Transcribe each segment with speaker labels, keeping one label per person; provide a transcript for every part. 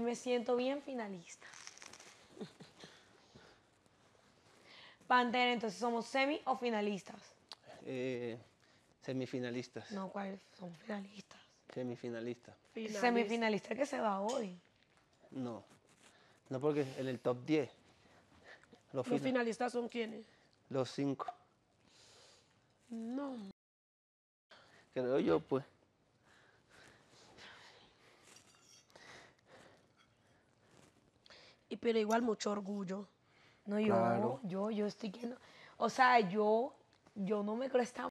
Speaker 1: me siento bien finalista. Pantera, entonces somos semi o finalistas. Eh, semifinalistas. No, ¿cuáles? son finalistas. Semifinalistas. Semifinalista que se va hoy. No. No, porque en el top 10. Los, finalistas son quiénes? Los cinco. No. Creo yo, pues. y, pero igual mucho orgullo. No, yo, yo, yo estoy que O sea, yo, yo no me creo Estoy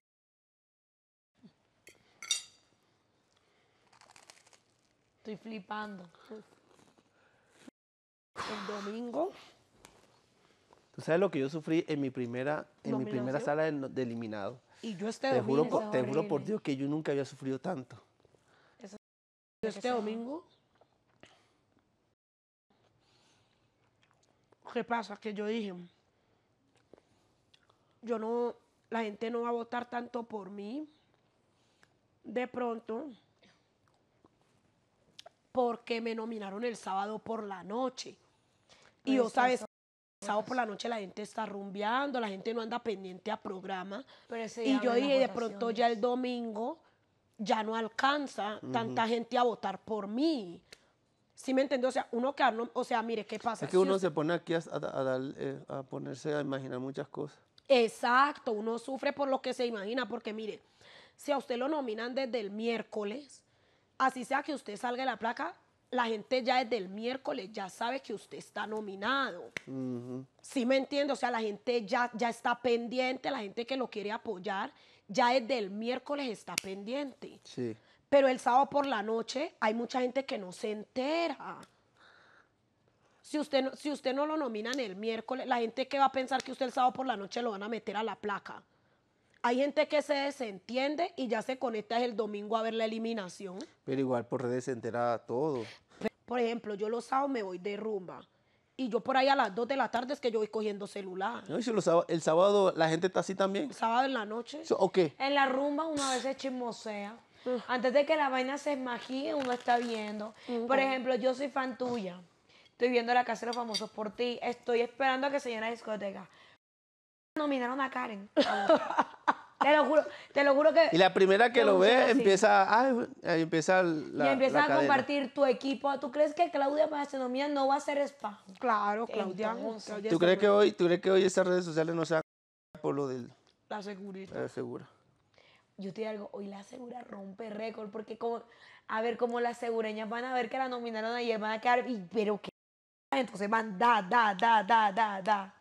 Speaker 1: flipando. Pues. El domingo. ¿Tú sabes lo que yo sufrí en mi primera, en mi primera sala de, eliminado? Y yo este domingo. te juro por Dios que yo nunca había sufrido tanto. este domingo ¿Qué pasa? Que yo dije, yo no, la gente no va a votar tanto por mí. De pronto, porque me nominaron el sábado por la noche. y yo pues sabes, el sábado por la noche la gente está rumbeando, la gente no anda pendiente a programa. y yo dije, de pronto ya el domingo ya no alcanza tanta gente a votar por mí. ¿Sí me entiendo, O sea, uno que o sea, mire, ¿qué pasa? Es que uno se pone aquí eh, a, ponerse a imaginar muchas cosas. Exacto, uno sufre por lo que se imagina, porque mire, si a usted lo nominan desde el miércoles, así sea que usted salga de la placa, la gente ya desde el miércoles ya sabe que usted está nominado. ¿Sí me entiendo, O sea, la gente ya, ya está pendiente, la gente que lo quiere apoyar, ya desde el miércoles está pendiente. Sí. Pero el sábado por la noche hay mucha gente que no se entera. Si usted, no, si usted no lo el miércoles, la gente que va a pensar que usted el sábado por la noche lo van a meter a la placa. Hay gente que se desentiende y ya se conecta el domingo a ver la eliminación. Pero igual por redes se entera todo. Por ejemplo, yo los sábados me voy de rumba. Y yo por ahí a las 2 de la tarde es que yo voy cogiendo celular. No, y si el sábado la gente está así también. sábado en la noche. ¿O qué? En la rumba una vez se chismosea. Antes de que la vaina se magie, uno está viendo. Por ejemplo, yo soy fan tuya. Estoy viendo la casa de los famosos por ti. Estoy esperando a que se llene la discoteca. Nominaron a Karen. Te lo juro, te lo juro que. Y la primera que lo ve empieza, ay, empieza Y a compartir tu equipo. ¿Tú crees que Claudia para no va a ser spa? Claro, Claudia. ¿Tú crees que hoy, tú crees que hoy estas redes sociales no sean por lo del. La seguridad. La segura yo te digo, hoy la segura rompe récord, porque como, a ver, como las segureñas van a ver que la nominaron ayer, van a quedar, pero que entonces van, da, da, da, da, da, da.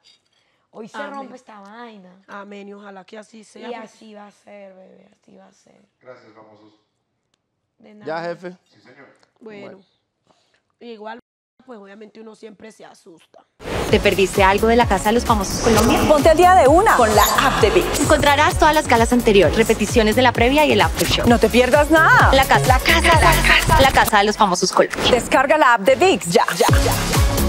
Speaker 1: Hoy se rompe esta vaina. Amén, y ojalá que así sea. Y pues. así va a ser, bebé, así va a ser. Gracias, famosos. De nada. Ya, jefe. Sí, señor. bueno. igual, pues obviamente uno siempre se asusta. ¿Te perdiste algo de la Casa de los Famosos Colombia? Ponte al día de una con la app de VIX. Encontrarás todas las galas anteriores, repeticiones de la previa y el after show. No te pierdas nada. La casa, la casa, la casa, la casa de los famosos Colombia. Descarga la app de VIX ya, ya, ya.